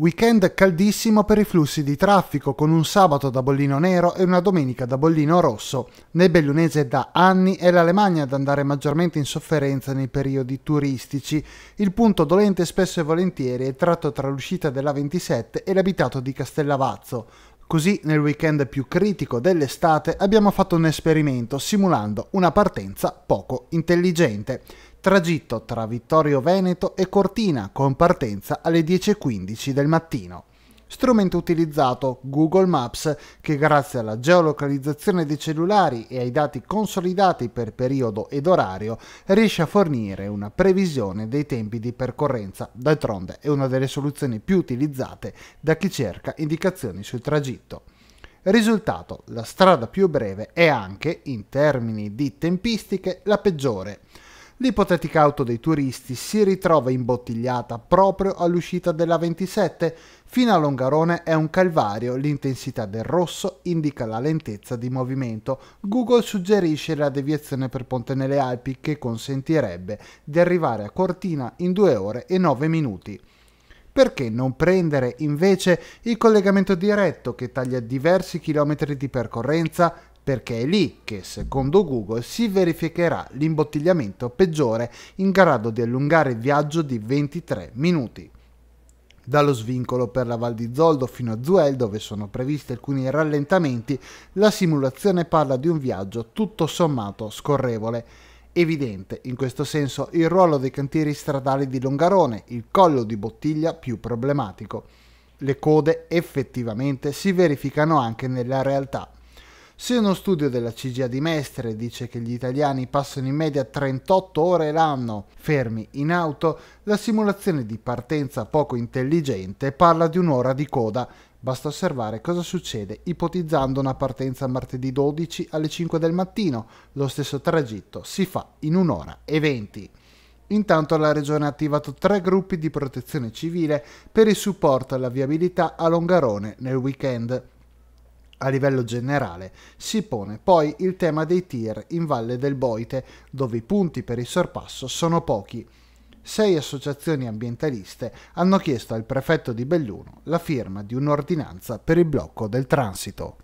Weekend caldissimo per i flussi di traffico con un sabato da bollino nero e una domenica da bollino rosso. Nel Bellunese da anni è l'Alemagna ad andare maggiormente in sofferenza nei periodi turistici. Il punto dolente spesso e volentieri è tratto tra l'uscita della 27 e l'abitato di Castellavazzo. Così nel weekend più critico dell'estate abbiamo fatto un esperimento simulando una partenza poco intelligente. Tragitto tra Vittorio Veneto e Cortina con partenza alle 10.15 del mattino strumento utilizzato Google Maps che grazie alla geolocalizzazione dei cellulari e ai dati consolidati per periodo ed orario riesce a fornire una previsione dei tempi di percorrenza. D'altronde è una delle soluzioni più utilizzate da chi cerca indicazioni sul tragitto. Risultato, la strada più breve è anche, in termini di tempistiche, la peggiore. L'ipotetica auto dei turisti si ritrova imbottigliata proprio all'uscita della 27. Fino a Longarone è un calvario, l'intensità del rosso indica la lentezza di movimento. Google suggerisce la deviazione per Ponte nelle Alpi che consentirebbe di arrivare a Cortina in 2 ore e 9 minuti. Perché non prendere invece il collegamento diretto che taglia diversi chilometri di percorrenza perché è lì che, secondo Google, si verificherà l'imbottigliamento peggiore in grado di allungare il viaggio di 23 minuti. Dallo svincolo per la Val di Zoldo fino a Zuel, dove sono previsti alcuni rallentamenti, la simulazione parla di un viaggio tutto sommato scorrevole. Evidente in questo senso il ruolo dei cantieri stradali di Longarone, il collo di bottiglia più problematico. Le code effettivamente si verificano anche nella realtà se uno studio della CGA di Mestre dice che gli italiani passano in media 38 ore l'anno fermi in auto, la simulazione di partenza poco intelligente parla di un'ora di coda. Basta osservare cosa succede ipotizzando una partenza martedì 12 alle 5 del mattino. Lo stesso tragitto si fa in un'ora e 20. Intanto la regione ha attivato tre gruppi di protezione civile per il supporto alla viabilità a Longarone nel weekend a livello generale si pone poi il tema dei tir in Valle del Boite, dove i punti per il sorpasso sono pochi. Sei associazioni ambientaliste hanno chiesto al prefetto di Belluno la firma di un'ordinanza per il blocco del transito.